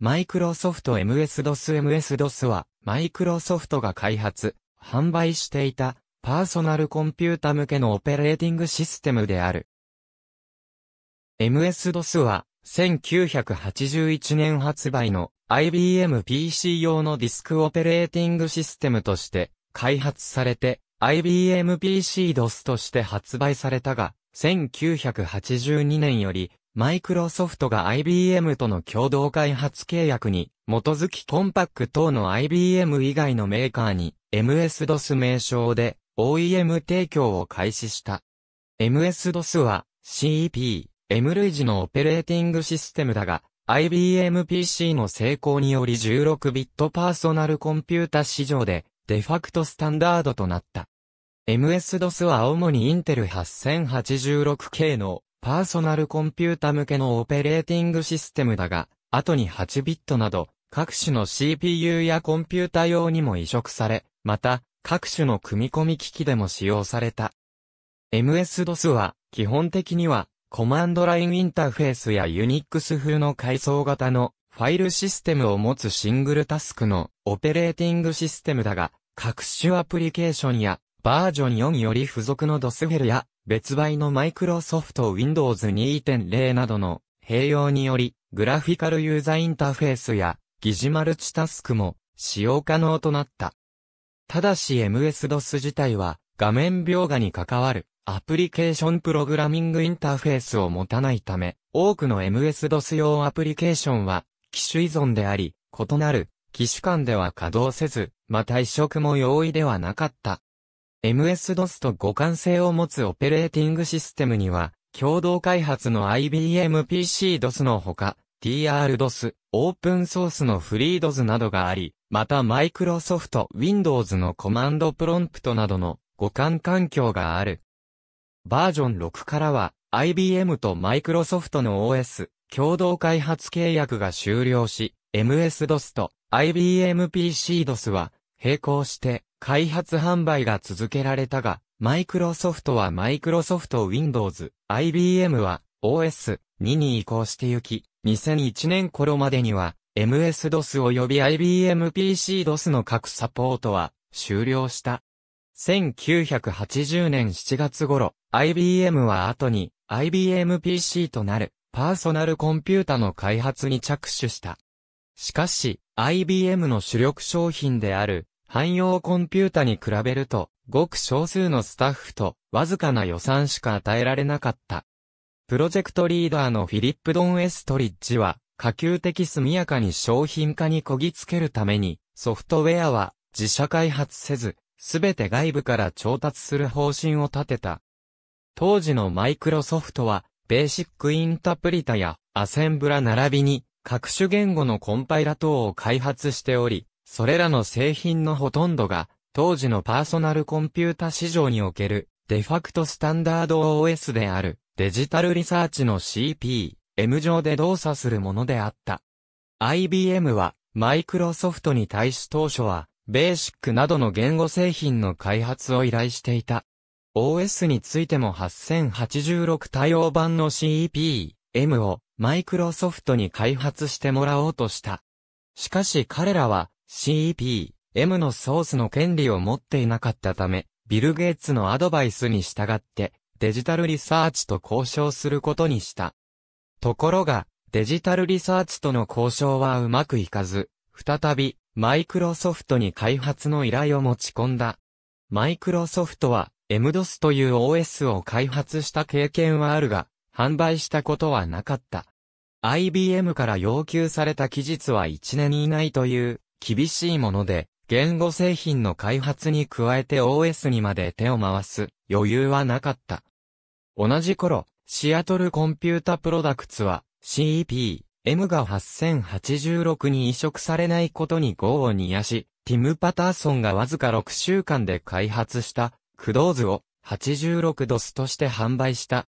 マイクロソフト MS-DOS MS-DOS は、マイクロソフトが開発、販売していた、パーソナルコンピュータ向けのオペレーティングシステムである。MS-DOS は、1981年発売の IBM PC 用のディスクオペレーティングシステムとして開発されて IBM PC DOS として発売されたが、1982年よりマイクロソフトが IBM との共同開発契約に、基づきコンパック等の IBM 以外のメーカーに、MS-DOS 名称で OEM 提供を開始した。MS-DOS は CEP、M 類似のオペレーティングシステムだが、IBM PC の成功により16ビットパーソナルコンピュータ市場でデファクトスタンダードとなった。MS-DOS は主にインテル 8086K のパーソナルコンピュータ向けのオペレーティングシステムだが、後に8ビットなど、各種の CPU やコンピュータ用にも移植され、また、各種の組み込み機器でも使用された。MS-DOS は、基本的には、コマンドラインインターフェースやユニックス風の階層型のファイルシステムを持つシングルタスクのオペレーティングシステムだが、各種アプリケーションやバージョン4より付属の DOS フェルや別売のマイクロソフト Windows 2.0などの併用により、グラフィカルユーザーインターフェースや疑似マルチタスクも使用可能となった。ただし MS-DOS 自体は画面描画に関わるアプリケーションプログラミングインターフェースを持たないため、多くの MS-DOS 用アプリケーションは機種依存であり、異なる機種間では稼働せず、また移植も容易ではなかった。MS-DOS と互換性を持つオペレーティングシステムには、共同開発の IBM PC-DOS のほか、TR-DOS、オープンソースのフリー DOS などがあり、また Microsoft Windows のコマンドプロンプトなどの互換環境がある。バージョン6からは IBM と Microsoft の OS 共同開発契約が終了し、MS-DOS と IBM PC-DOS は並行して開発販売が続けられたが、マイクロソフトはマイクロソフト Windows、IBM は OS2 に移行してゆき、2001年頃までには MS-DOS 及び IBM PC-DOS の各サポートは終了した。1980年7月頃、IBM は後に IBM PC となるパーソナルコンピュータの開発に着手した。しかし、IBM の主力商品である汎用コンピュータに比べると、ごく少数のスタッフと、わずかな予算しか与えられなかった。プロジェクトリーダーのフィリップ・ドン・エストリッジは、可及的速やかに商品化にこぎつけるために、ソフトウェアは自社開発せず、すべて外部から調達する方針を立てた。当時のマイクロソフトは、ベーシックインタプリタやアセンブラ並びに、各種言語のコンパイラ等を開発しており、それらの製品のほとんどが、当時のパーソナルコンピュータ市場における、デファクトスタンダード OS である、デジタルリサーチの CP、M 上で動作するものであった。IBM は、マイクロソフトに対し当初は、ベーシックなどの言語製品の開発を依頼していた。OS についても8086対応版の CEP、M をマイクロソフトに開発してもらおうとした。しかし彼らは CEP、M のソースの権利を持っていなかったため、ビル・ゲイツのアドバイスに従って、デジタルリサーチと交渉することにした。ところが、デジタルリサーチとの交渉はうまくいかず、再び、マイクロソフトに開発の依頼を持ち込んだ。マイクロソフトは、MDOS という OS を開発した経験はあるが、販売したことはなかった。IBM から要求された期日は1年以内という厳しいもので、言語製品の開発に加えて OS にまで手を回す余裕はなかった。同じ頃、シアトルコンピュータプロダクツは CEP、M が8086に移植されないことに業を煮やし、ティム・パターソンがわずか6週間で開発したクドーズを86ドスとして販売した。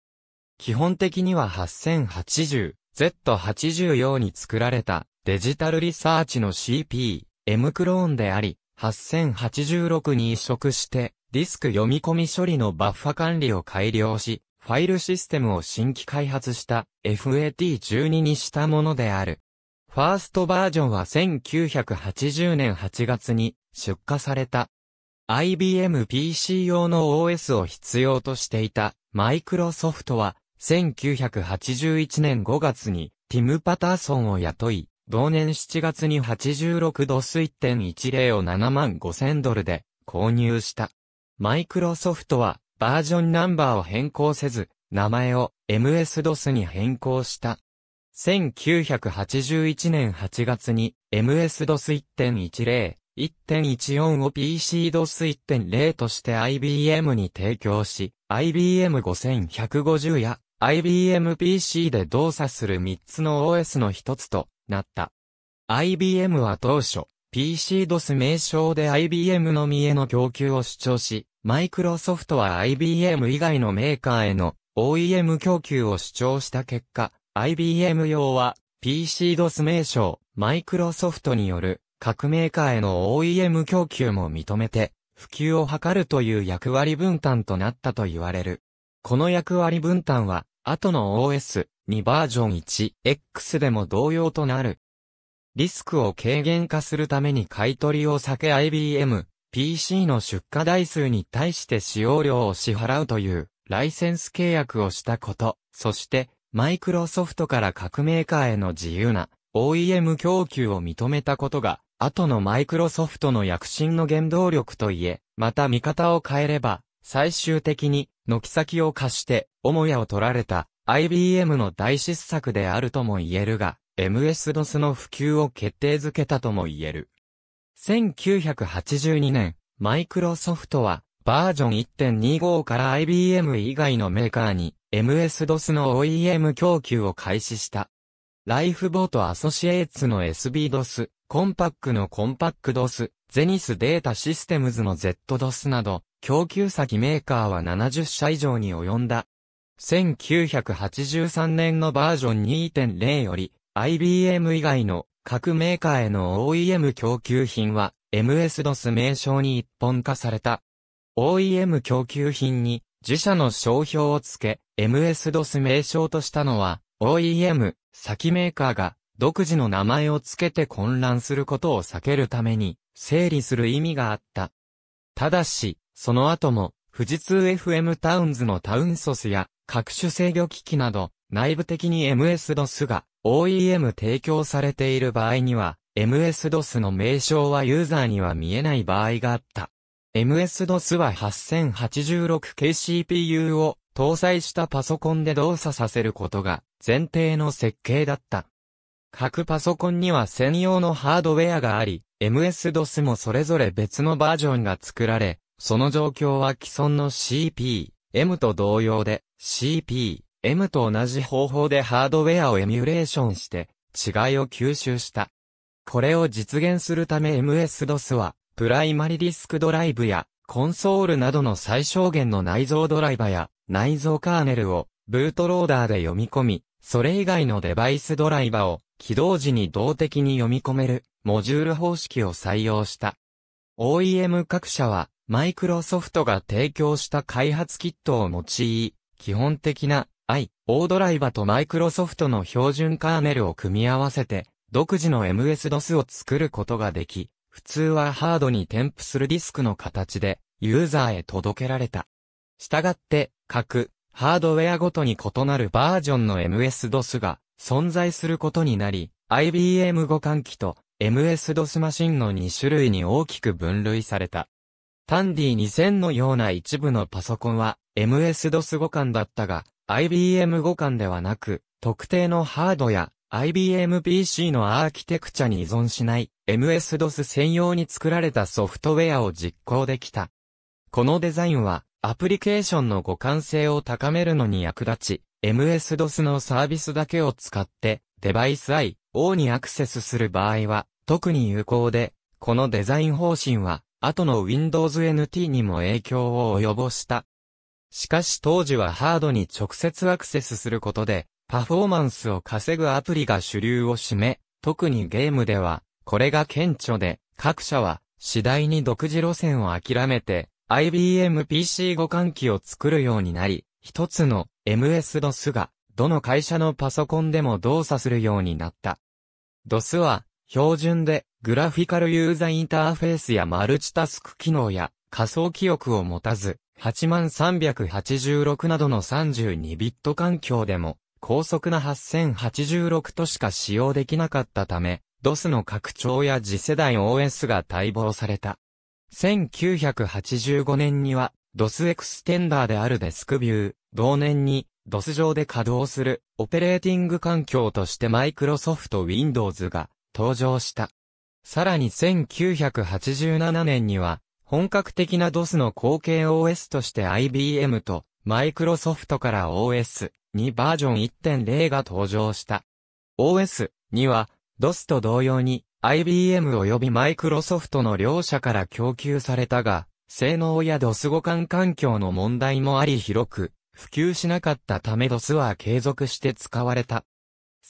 基本的には 8080Z80 用に作られたデジタルリサーチの CP、M クローンであり、8086に移植して、ディスク読み込み処理のバッファ管理を改良し、ファイルシステムを新規開発した FAT12 にしたものである。ファーストバージョンは1980年8月に出荷された。IBM PC 用の OS を必要としていたマイクロソフトは1981年5月にティム・パターソンを雇い同年7月に86度ス1.10を7万5000ドルで購入した。マイクロソフトはバージョンナンバーを変更せず、名前を MS-DOS に変更した。1981年8月に MS-DOS 1.10、1.14を PC-DOS 1.0として IBM に提供し、IBM5150 や IBM PC で動作する3つの OS の一つとなった。IBM は当初、PC-DOS 名称で IBM のみへの供給を主張し、マイクロソフトは IBM 以外のメーカーへの OEM 供給を主張した結果、IBM 用は PC-DOS 名称、マイクロソフトによる各メーカーへの OEM 供給も認めて、普及を図るという役割分担となったと言われる。この役割分担は、後の OS2 バージョン 1X でも同様となる。リスクを軽減化するために買取を避け IBM、PC の出荷台数に対して使用料を支払うというライセンス契約をしたこと、そしてマイクロソフトから各メーカーへの自由な OEM 供給を認めたことが、後のマイクロソフトの躍進の原動力といえ、また見方を変えれば、最終的に、軒先を貸して、母屋を取られた IBM の大失策であるとも言えるが、MS-DOS の普及を決定づけたとも言える。1982年、マイクロソフトは、バージョン1.25から IBM 以外のメーカーに、MS-DOS の OEM 供給を開始した。ライフボートアソシエイツの SB-DOS、コンパックのコンパック DOS、ゼニスデータシステムズの ZDOS など、供給先メーカーは70社以上に及んだ。1983年のバージョン2.0より、IBM 以外の各メーカーへの OEM 供給品は MS-DOS 名称に一本化された。OEM 供給品に自社の商標を付け、MS-DOS 名称としたのは、OEM、先メーカーが独自の名前を付けて混乱することを避けるために整理する意味があった。ただし、その後も、富士通 FM タウンズのタウンソスや、各種制御機器など、内部的に MS-DOS が OEM 提供されている場合には、MS-DOS の名称はユーザーには見えない場合があった。MS-DOS は 8086KCPU を搭載したパソコンで動作させることが前提の設計だった。各パソコンには専用のハードウェアがあり、MS-DOS もそれぞれ別のバージョンが作られ、その状況は既存の CP、M と同様で、CP、M と同じ方法でハードウェアをエミュレーションして、違いを吸収した。これを実現するため MS-DOS は、プライマリディスクドライブや、コンソールなどの最小限の内蔵ドライバや、内蔵カーネルを、ブートローダーで読み込み、それ以外のデバイスドライバを起動時に動的に読み込めるモジュール方式を採用した。OEM 各社はマイクロソフトが提供した開発キットを用い、基本的な i、O ドライバとマイクロソフトの標準カーネルを組み合わせて、独自の MS-DOS を作ることができ、普通はハードに添付するディスクの形で、ユーザーへ届けられた。したがって、各、ハードウェアごとに異なるバージョンの MS-DOS が存在することになり、IBM 互換機と MS-DOS マシンの2種類に大きく分類された。タンディ2000のような一部のパソコンは MS-DOS 互換だったが、IBM 互換ではなく、特定のハードや IBM PC のアーキテクチャに依存しない MS-DOS 専用に作られたソフトウェアを実行できた。このデザインはアプリケーションの互換性を高めるのに役立ち、MS-DOS のサービスだけを使って、デバイス IO にアクセスする場合は、特に有効で、このデザイン方針は、後の Windows NT にも影響を及ぼした。しかし当時はハードに直接アクセスすることで、パフォーマンスを稼ぐアプリが主流を占め、特にゲームでは、これが顕著で、各社は次第に独自路線を諦めて、IBM PC 互換機を作るようになり、一つの MS-DOS が、どの会社のパソコンでも動作するようになった。DOS は、標準で、グラフィカルユーザーインターフェースやマルチタスク機能や、仮想記憶を持たず、8386などの32ビット環境でも、高速な8086としか使用できなかったため、DOS の拡張や次世代 OS が待望された。1985年には、ドスエクステンダーであるデスクビュー、同年に、ドス上で稼働する、オペレーティング環境としてマイクロソフト Windows が登場した。さらに1987年には、本格的な DOS の後継 OS として IBM とマイクロソフトから OS にバージョン1.0が登場した。OS には DOS と同様に IBM 及びマイクロソフトの両社から供給されたが、性能や DOS 互換環境の問題もあり広く、普及しなかったため DOS は継続して使われた。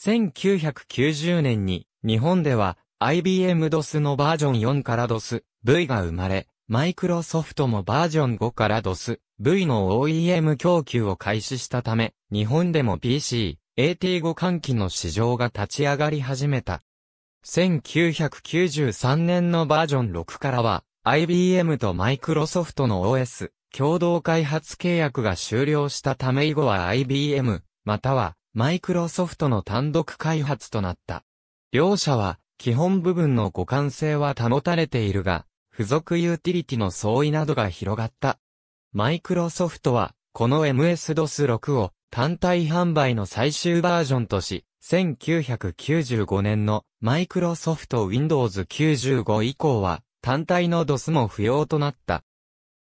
1990年に、日本では、IBM DOS のバージョン4から DOS、V が生まれ、マイクロソフトもバージョン5から DOS、V の OEM 供給を開始したため、日本でも PC、AT 互換機の市場が立ち上がり始めた。1993年のバージョン6からは、IBM とマイクロソフトの OS 共同開発契約が終了したため以後は IBM またはマイクロソフトの単独開発となった。両社は基本部分の互換性は保たれているが、付属ユーティリティの相違などが広がった。マイクロソフトはこの MS-DOS 6を単体販売の最終バージョンとし、1995年のマイクロソフト Windows 95以降は単体の DOS も不要となった。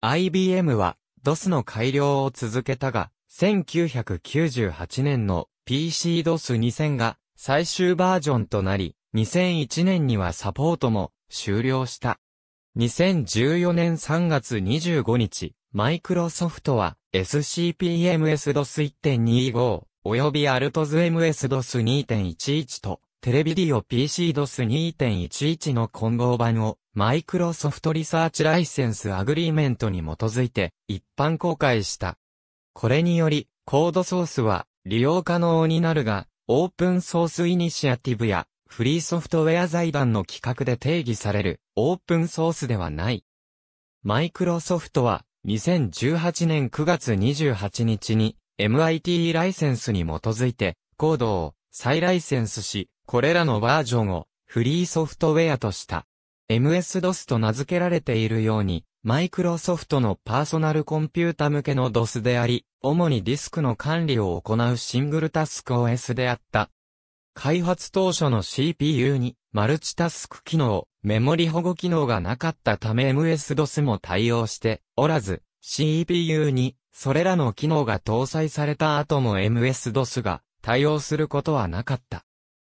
IBM は DOS の改良を続けたが、1998年の PC DOS 2000が最終バージョンとなり、2001年にはサポートも終了した。2014年3月25日、マイクロソフトは SCPMS DOS 1.25及びアルトズ m s d o s 2 1 1と、テレビディオ PC-DOS2.11 の混合版を、マイクロソフトリサーチライセンスアグリーメントに基づいて、一般公開した。これにより、コードソースは、利用可能になるが、オープンソースイニシアティブや、フリーソフトウェア財団の企画で定義される、オープンソースではない。マイクロソフトは、2018年9月28日に、MIT ライセンスに基づいて、コードを再ライセンスし、これらのバージョンをフリーソフトウェアとした。MS-DOS と名付けられているように、マイクロソフトのパーソナルコンピュータ向けの DOS であり、主にディスクの管理を行うシングルタスク OS であった。開発当初の CPU にマルチタスク機能、メモリ保護機能がなかったため MS-DOS も対応しておらず、CPU にそれらの機能が搭載された後も MS-DOS が対応することはなかった。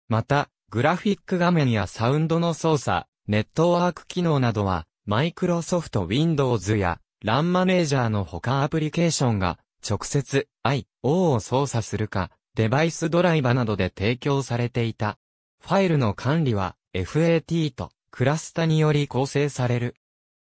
また、グラフィック画面やサウンドの操作、ネットワーク機能などは、マイクロソフト Windows や LAN マネージャーの他アプリケーションが直接 IO を操作するか、デバイスドライバなどで提供されていた。ファイルの管理は FAT とクラスタにより構成される。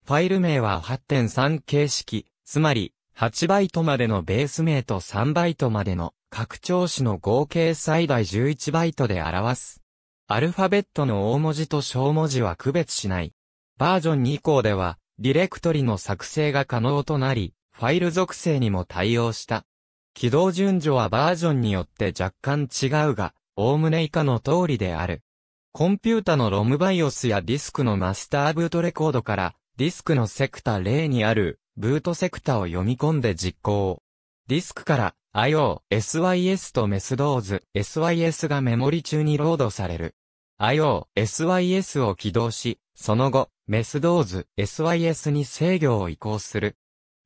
ファイル名は8.3形式、つまり8バイトまでのベース名と3バイトまでの拡張子の合計最大11バイトで表す。アルファベットの大文字と小文字は区別しない。バージョン2以降では、ディレクトリの作成が可能となり、ファイル属性にも対応した。起動順序はバージョンによって若干違うが、おおむね以下の通りである。コンピュータのロムバイオスやディスクのマスターブートレコードから、ディスクのセクタ0にあるブートセクタを読み込んで実行。ディスクから IO、SYS とメスドーズ、SYS がメモリ中にロードされる。IO、SYS を起動し、その後、メスドーズ、SYS に制御を移行する。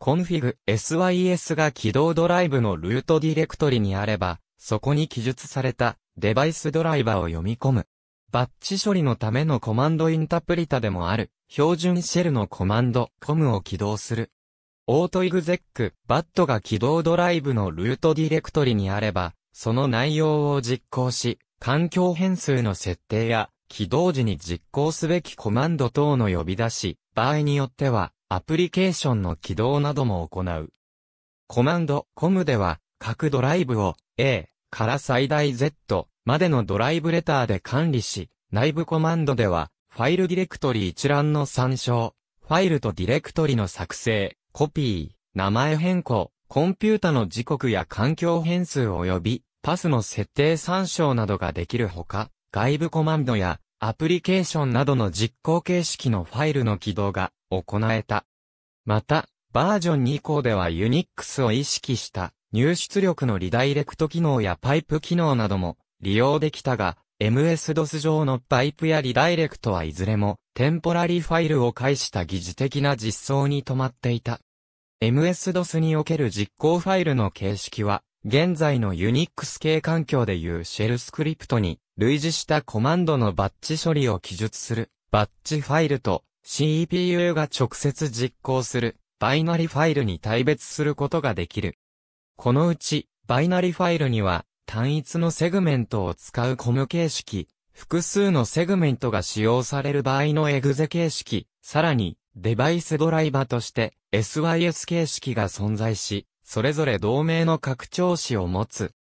config、SYS が起動ドライブのルートディレクトリにあれば、そこに記述されたデバイスドライバーを読み込む。バッチ処理のためのコマンドインタプリタでもある、標準シェルのコマンド、コムを起動する。オートイグゼック、バットが起動ドライブのルートディレクトリにあれば、その内容を実行し、環境変数の設定や、起動時に実行すべきコマンド等の呼び出し、場合によっては、アプリケーションの起動なども行う。コマンド、コムでは、各ドライブを A から最大 Z までのドライブレターで管理し、内部コマンドでは、ファイルディレクトリ一覧の参照、ファイルとディレクトリの作成、コピー、名前変更、コンピュータの時刻や環境変数及び、パスの設定参照などができるほか、外部コマンドやアプリケーションなどの実行形式のファイルの起動が行えた。また、バージョン2以降ではユニックスを意識した入出力のリダイレクト機能やパイプ機能なども利用できたが、MS-DOS 上のパイプやリダイレクトはいずれもテンポラリファイルを介した疑似的な実装に止まっていた。MS-DOS における実行ファイルの形式は、現在の Unix 系環境でいうシェルスクリプトに類似したコマンドのバッチ処理を記述するバッチファイルと CPU が直接実行するバイナリファイルに対別することができる。このうちバイナリファイルには単一のセグメントを使うコム形式、複数のセグメントが使用される場合のエグゼ形式、さらに、デバイスドライバとして SYS 形式が存在し、それぞれ同名の拡張子を持つ。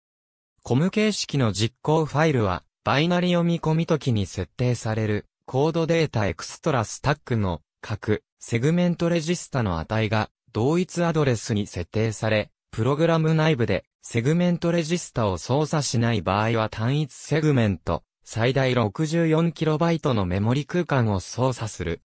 コム形式の実行ファイルは、バイナリ読み込み時に設定される、コードデータエクストラスタックの各セグメントレジスタの値が同一アドレスに設定され、プログラム内部でセグメントレジスタを操作しない場合は単一セグメント最大 64KB のメモリ空間を操作する。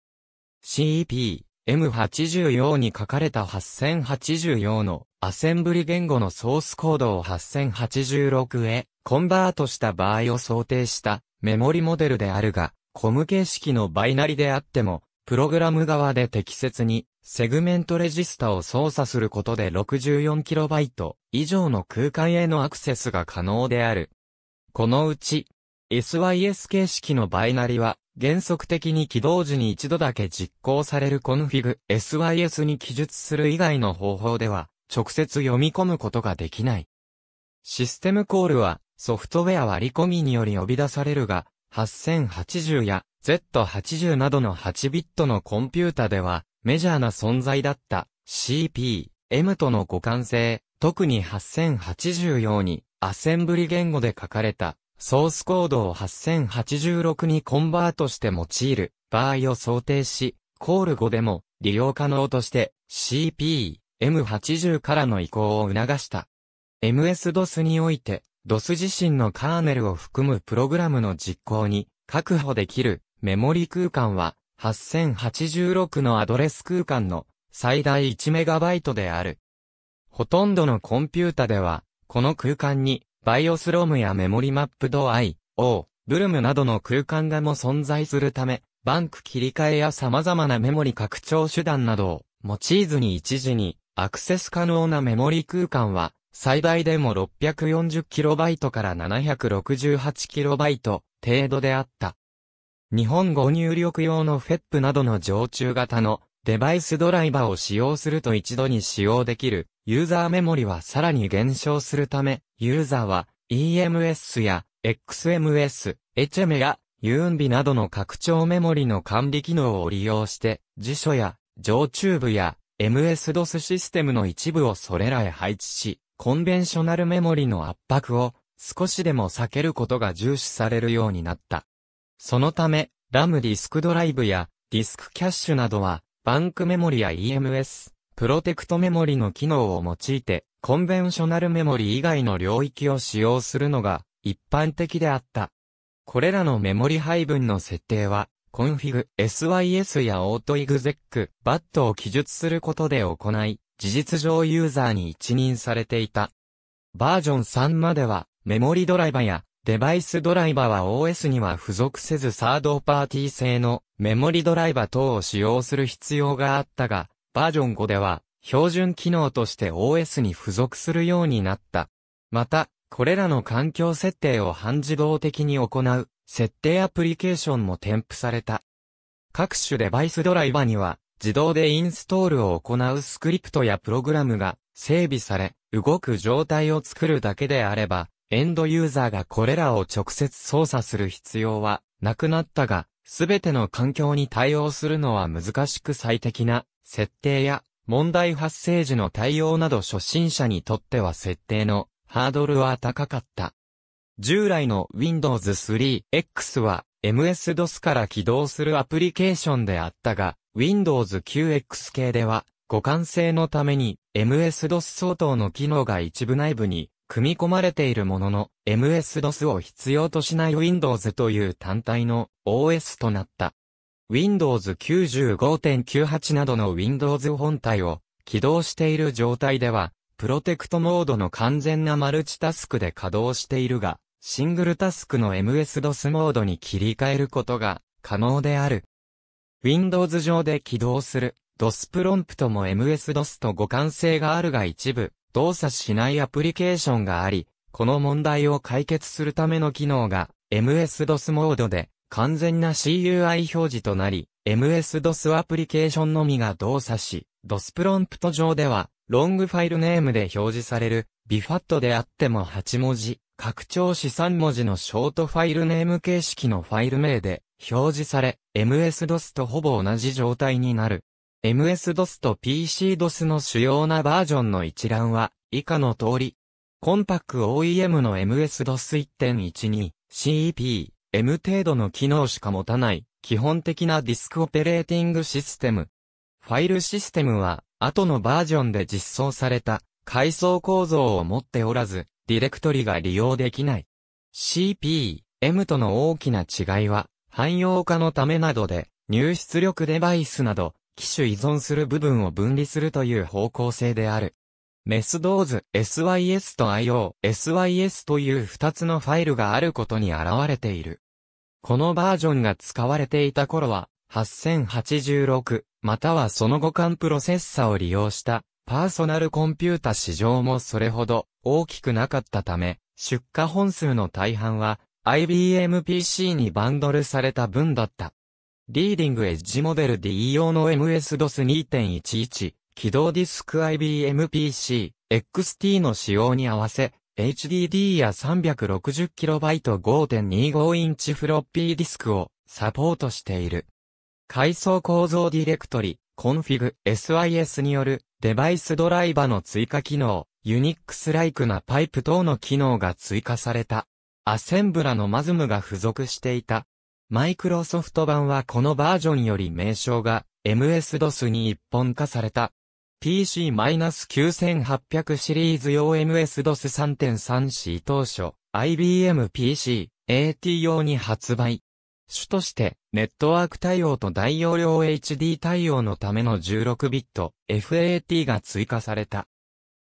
CEP M84 に書かれた8084のアセンブリ言語のソースコードを8086へコンバートした場合を想定したメモリモデルであるが、コム形式のバイナリであっても、プログラム側で適切にセグメントレジスタを操作することで 64KB 以上の空間へのアクセスが可能である。このうち SYS 形式のバイナリは、原則的に起動時に一度だけ実行されるコンフィグ SYS に記述する以外の方法では、直接読み込むことができない。システムコールは、ソフトウェア割り込みにより呼び出されるが、8080や Z80 などの8ビットのコンピュータでは、メジャーな存在だった CP、M との互換性、特に8080用に、アセンブリ言語で書かれたソースコードを8086にコンバートして用いる場合を想定し、コール5でも利用可能として CP、M80 からの移行を促した。MS-DOS において、DOS 自身のカーネルを含むプログラムの実行に確保できるメモリ空間は8086のアドレス空間の最大 1MB である。ほとんどのコンピュータでは、この空間にバイオスロームやメモリマップド I、O、ブルムなどの空間画も存在するため、バンク切り替えや様々なメモリ拡張手段などを用いずに一時にアクセス可能なメモリ空間は最大でも 640KB から 768KB 程度であった。日本語入力用の FEP などの常駐型のデバイスドライバーを使用すると一度に使用できるユーザーメモリはさらに減少するため、ユーザーは EMS や XMS、HM や UNB などの拡張メモリの管理機能を利用して辞書や上中部や MS-DOS システムの一部をそれらへ配置し、コンベンショナルメモリの圧迫を少しでも避けることが重視されるようになった。そのため、ラムディスクドライブやディスクキャッシュなどはバンクメモリや EMS、プロテクトメモリの機能を用いて、コンベンショナルメモリ以外の領域を使用するのが一般的であった。これらのメモリ配分の設定は、コンフィグ、sys や autoexec、BAT を記述することで行い、事実上ユーザーに一任されていた。バージョン3までは、メモリドライバーやデバイスドライバーは OS には付属せずサードパーティー製のメモリドライバ等を使用する必要があったが、バージョン5では、標準機能として OS に付属するようになった。また、これらの環境設定を半自動的に行う、設定アプリケーションも添付された。各種デバイスドライバーには、自動でインストールを行うスクリプトやプログラムが整備され、動く状態を作るだけであれば、エンドユーザーがこれらを直接操作する必要はなくなったが、すべての環境に対応するのは難しく最適な設定や問題発生時の対応など初心者にとっては設定のハードルは高かった。従来の Windows 3X は MS-DOS から起動するアプリケーションであったが、Windows 9X 系では互換性のために MS-DOS 相当の機能が一部内部に組み込まれているものの MS-DOS を必要としない Windows という単体の OS となった。Windows 95.98などの Windows 本体を起動している状態では、プロテクトモードの完全なマルチタスクで稼働しているが、シングルタスクの MS-DOS モードに切り替えることが可能である。Windows 上で起動する DOS プロンプトも MS-DOS と互換性があるが一部動作しないアプリケーションがあり、この問題を解決するための機能が MS-DOS モードで完全な CUI 表示となり、MS-DOS アプリケーションのみが動作し、DOS プロンプト上では、ロングファイルネームで表示される、BFAT であっても8文字、拡張子3文字のショートファイルネーム形式のファイル名で表示され、MS-DOS とほぼ同じ状態になる。MS-DOS と PC-DOS の主要なバージョンの一覧は、以下の通り。コンパク OEM の MS-DOS 1.12、CEP、M 程度の機能しか持たない、基本的なディスクオペレーティングシステム。ファイルシステムは、後のバージョンで実装された、階層構造を持っておらず、ディレクトリが利用できない。CP、M との大きな違いは、汎用化のためなどで、入出力デバイスなど、機種依存する部分を分離するという方向性である。メスドーズ SYS と IO、SYS という2つのファイルがあることに現れている。このバージョンが使われていた頃は、8086、またはその互換プロセッサを利用した、パーソナルコンピュータ市場もそれほど大きくなかったため、出荷本数の大半は、IBM PC にバンドルされた分だった。リーディングエッジモデル D 用の MS-DOS 2.11起動ディスク IBM PC XT の仕様に合わせ HDD や 360KB5.25 インチフロッピーディスクをサポートしている。階層構造ディレクトリ、コンフィグ、SIS によるデバイスドライバの追加機能、ユニックスライクなパイプ等の機能が追加された。アセンブラのマズムが付属していたマイクロソフト版はこのバージョンより名称が MS-DOS に一本化された。PC-9800 シリーズ用 MS-DOS 3.3C 当初、IBM PC、AT 用に発売。主として、ネットワーク対応と大容量 HD 対応のための16ビット FAT が追加された。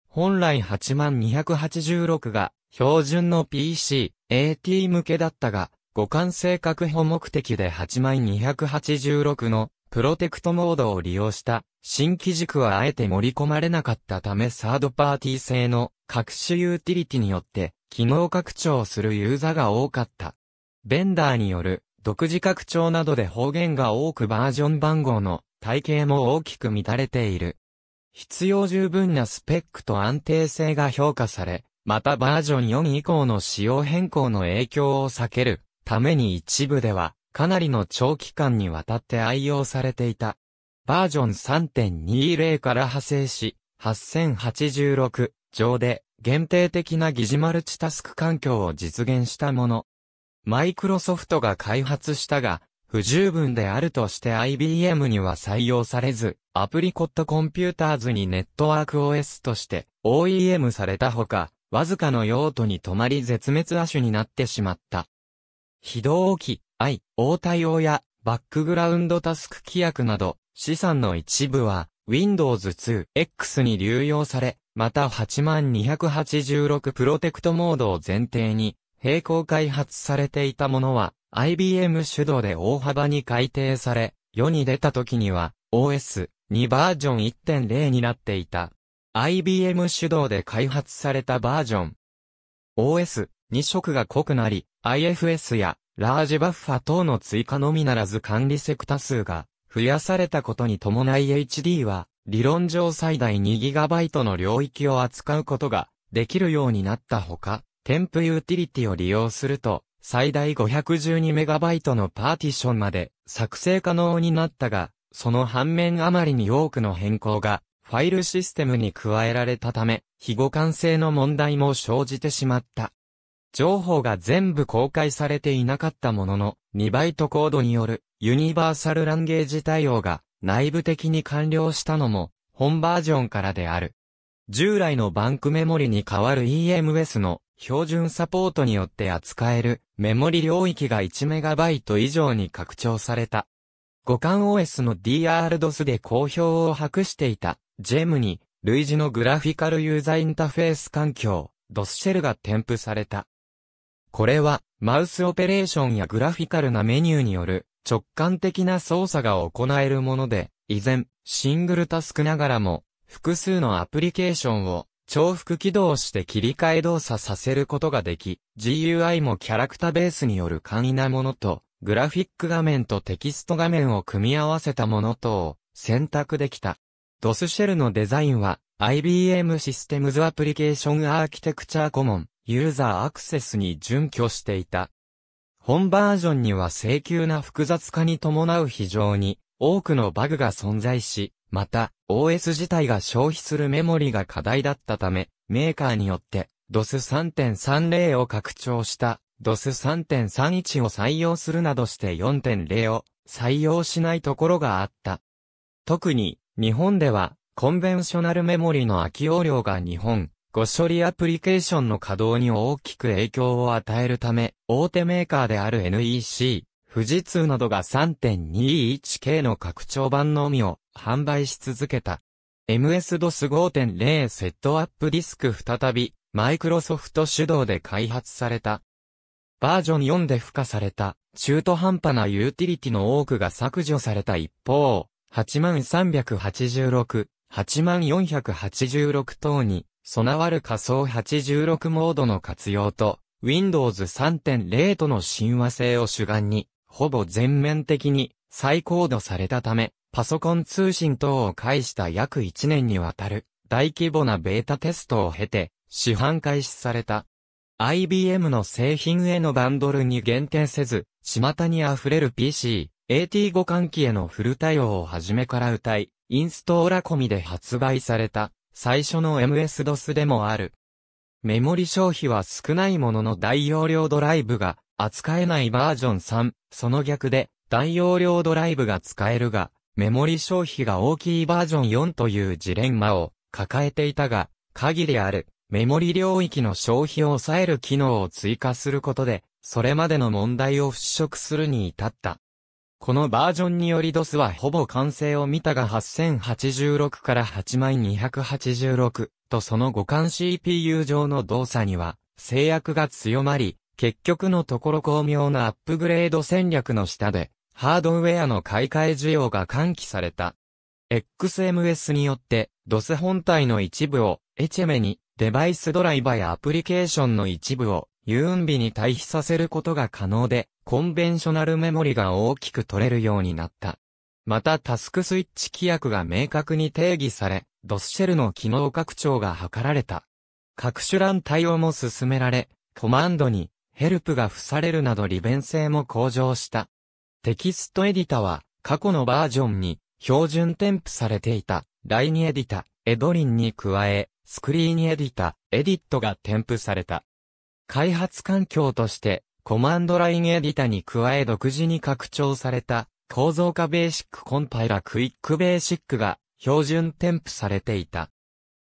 本来8286が標準の PC、AT 向けだったが、互換性確保目的で8286のプロテクトモードを利用した新機軸はあえて盛り込まれなかったためサードパーティー製の各種ユーティリティによって機能拡張するユーザーが多かった。ベンダーによる独自拡張などで方言が多くバージョン番号の体系も大きく乱れている。必要十分なスペックと安定性が評価され、またバージョン4以降の仕様変更の影響を避けるために一部では、かなりの長期間にわたって愛用されていた。バージョン3.20から派生し、8086上で限定的な疑似マルチタスク環境を実現したもの。マイクロソフトが開発したが、不十分であるとして IBM には採用されず、アプリコットコンピューターズにネットワーク OS として OEM されたほか、わずかの用途に止まり絶滅亜種になってしまった。非同期、愛、応対応や、バックグラウンドタスク規約など、資産の一部は、Windows 2X に流用され、また8286プロテクトモードを前提に、並行開発されていたものは、IBM 主導で大幅に改定され、世に出た時には、OS2 バージョン1.0になっていた。IBM 主導で開発されたバージョン。OS2 色が濃くなり、IFS やラージバッファ等の追加のみならず管理セクタ数が増やされたことに伴い HD は理論上最大 2GB の領域を扱うことができるようになったほか、添付ユーティリティを利用すると最大 512MB のパーティションまで作成可能になったが、その反面あまりに多くの変更がファイルシステムに加えられたため、非互換性の問題も生じてしまった。情報が全部公開されていなかったものの、2バイトコードによるユニバーサルランゲージ対応が内部的に完了したのも、本バージョンからである。従来のバンクメモリに代わる EMS の標準サポートによって扱えるメモリ領域が 1MB 以上に拡張された。互換 OS の DRDOS で好評を博していた GEM に類似のグラフィカルユーザーインターフェース環境 DOS シェルが添付された。これは、マウスオペレーションやグラフィカルなメニューによる直感的な操作が行えるもので、依然、シングルタスクながらも、複数のアプリケーションを重複起動して切り替え動作させることができ、GUI もキャラクターベースによる簡易なものと、グラフィック画面とテキスト画面を組み合わせたものとを選択できた。DOS シェルのデザインは IBM システムズアプリケーションアーキテクチャーコモンユーザーアクセスに準拠していた。本バージョンには請求な複雑化に伴う非常に多くのバグが存在し、また OS 自体が消費するメモリが課題だったため、メーカーによって DOS 3.30を拡張した DOS 3.31を採用するなどして4.0を採用しないところがあった。特に日本ではコンベンショナルメモリの空き容量が日本ご処理アプリケーションの稼働に大きく影響を与えるため、大手メーカーである NEC、富士通などが 3.21K の拡張版のみを販売し続けた。MS-DOS 5.0セットアップディスク再び、マイクロソフト主導で開発された。バージョン4で付加された、中途半端なユーティリティの多くが削除された一方、8386、8486等に、備わる仮想86モードの活用と、Windows 3.0との親和性を主眼に、ほぼ全面的に再高度されたため、パソコン通信等を介した約1年にわたる大規模なベータテストを経て、市販開始された。IBM の製品へのバンドルに限定せず、巷に溢れる PC、AT 互換機へのフル対応を初めから歌い、インストーラ込みで発売された。最初の MS-DOS でもある。メモリ消費は少ないものの大容量ドライブが扱えないバージョン3、その逆で大容量ドライブが使えるが、メモリ消費が大きいバージョン4というジレンマを抱えていたが、限りあるメモリ領域の消費を抑える機能を追加することで、それまでの問題を払拭するに至った。このバージョンにより DOS はほぼ完成を見たが8086から8286とその互換 CPU 上の動作には制約が強まり、結局のところ巧妙なアップグレード戦略の下で、ハードウェアの買い替え需要が喚起された。XMS によって DOS 本体の一部をエチェメにデバイスドライバやアプリケーションの一部をユーンビに対比させることが可能で、コンベンショナルメモリが大きく取れるようになった。またタスクスイッチ規約が明確に定義され、ドスシェルの機能拡張が図られた。各種欄対応も進められ、コマンドにヘルプが付されるなど利便性も向上した。テキストエディタは過去のバージョンに標準添付されていた第2エディタ、エドリンに加え、スクリーンエディタ、エディットが添付された。開発環境としてコマンドラインエディタに加え独自に拡張された構造化ベーシックコンパイラクイックベーシックが標準添付されていた。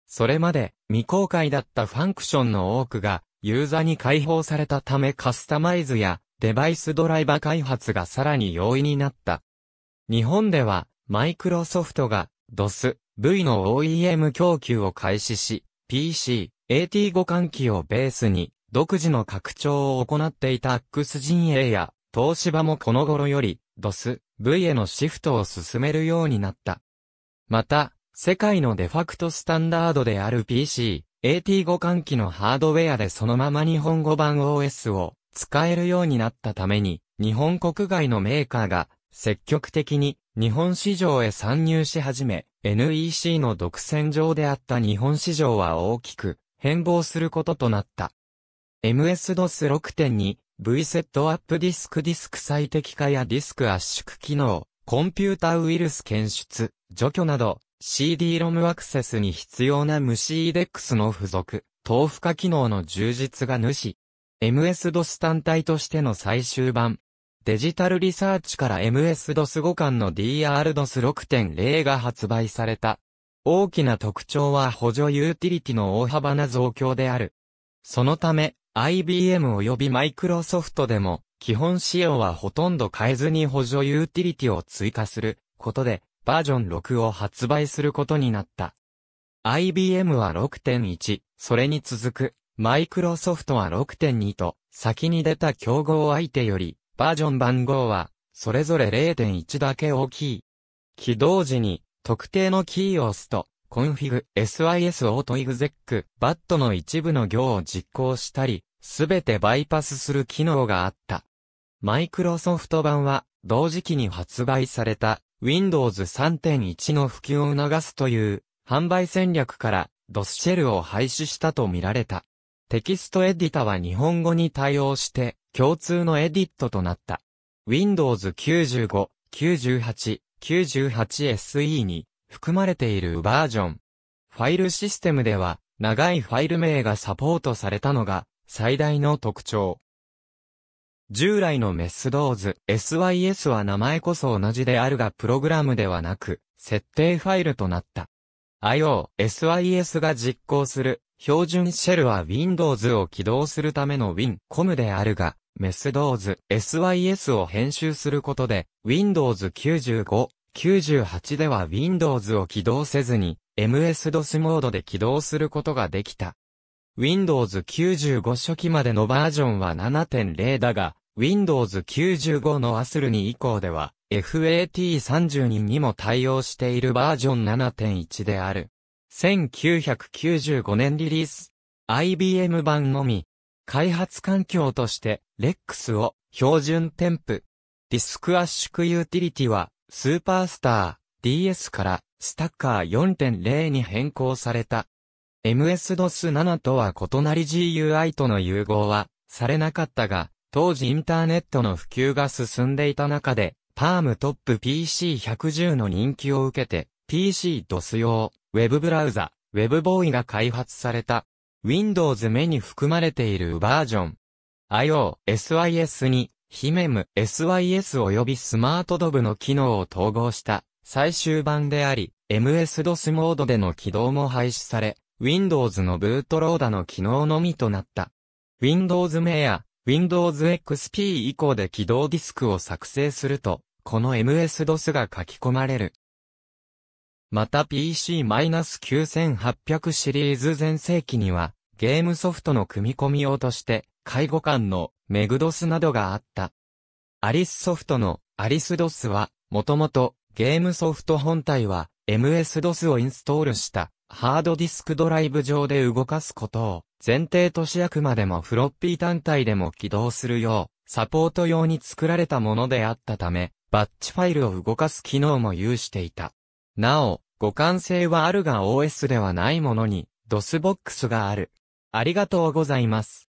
それまで未公開だったファンクションの多くがユーザーに開放されたためカスタマイズやデバイスドライバー開発がさらに容易になった。日本ではマイクロソフトが DOS、V の OEM 供給を開始し、PC、AT 互換機をベースに独自の拡張を行っていた x 陣営や、東芝もこの頃より、DOS、V へのシフトを進めるようになった。また、世界のデファクトスタンダードである PC、AT 互換機のハードウェアでそのまま日本語版 OS を使えるようになったために、日本国外のメーカーが積極的に日本市場へ参入し始め、NEC の独占上であった日本市場は大きく変貌することとなった。MS-DOS6.2、V セットアップディスクディスク最適化やディスク圧縮機能、コンピュータウイルス検出、除去など、CD-ROM アクセスに必要な無視デ d e x の付属、豆腐化機能の充実が主。MS-DOS 単体としての最終版。デジタルリサーチから MS-DOS 互換の DR-DOS6.0 が発売された。大きな特徴は補助ユーティリティの大幅な増強である。そのため、IBM 及びマイクロソフトでも、基本仕様はほとんど変えずに補助ユーティリティを追加することで、バージョン6を発売することになった。IBM は6.1、それに続く、マイクロソフトは6.2と、先に出た競合相手より、バージョン番号は、それぞれ0.1だけ大きい。起動時に、特定のキーを押すと、config、s i s a u t o e x e c BAT の一部の行を実行したり、すべてバイパスする機能があった。マイクロソフト版は、同時期に発売された Windows 3.1の普及を促すという販売戦略から DOS シェルを廃止したとみられた。テキストエディタは日本語に対応して共通のエディットとなった。Windows 95、98、98SE に含まれているバージョン。ファイルシステムでは、長いファイル名がサポートされたのが、最大の特徴。従来のメスドーズ SYS は名前こそ同じであるがプログラムではなく、設定ファイルとなった。IO、SYS が実行する標準シェルは Windows を起動するための WinCom であるが、メスドーズ SYS を編集することで Windows 95 98では Windows を起動せずに MS-DOS モードで起動することができた。Windows 95初期までのバージョンは7.0だが、Windows 95のアスルに以降では FAT32 にも対応しているバージョン7.1である。1995年リリース、IBM 版のみ、開発環境として REX を標準添付。ディスク圧縮ユーティリティはスーパースター DS からスタッカー4.0に変更された。MS-DOS 7とは異なり GUI との融合はされなかったが、当時インターネットの普及が進んでいた中で、パームトップ PC110 の人気を受けて、PC-DOS 用、ウェブブラウザ、ウェブボーイが開発された。Windows 目に含まれているバージョン。IO、SIS に、ヒメム SYS 及びスマートドブの機能を統合した最終版であり、MS-DOS モードでの起動も廃止され、Windows のブートローダの機能のみとなった。Windows メア、Windows XP 以降で起動ディスクを作成すると、この MS-DOS が書き込まれる。また PC-9800 シリーズ前世紀には、ゲームソフトの組み込み用として、介護官のメグドスなどがあった。アリスソフトのアリスドスは、もともとゲームソフト本体は MS-DOS をインストールしたハードディスクドライブ上で動かすことを前提としあくまでもフロッピー単体でも起動するようサポート用に作られたものであったためバッチファイルを動かす機能も有していた。なお、互換性はあるが OS ではないものに DOSBox がある。ありがとうございます。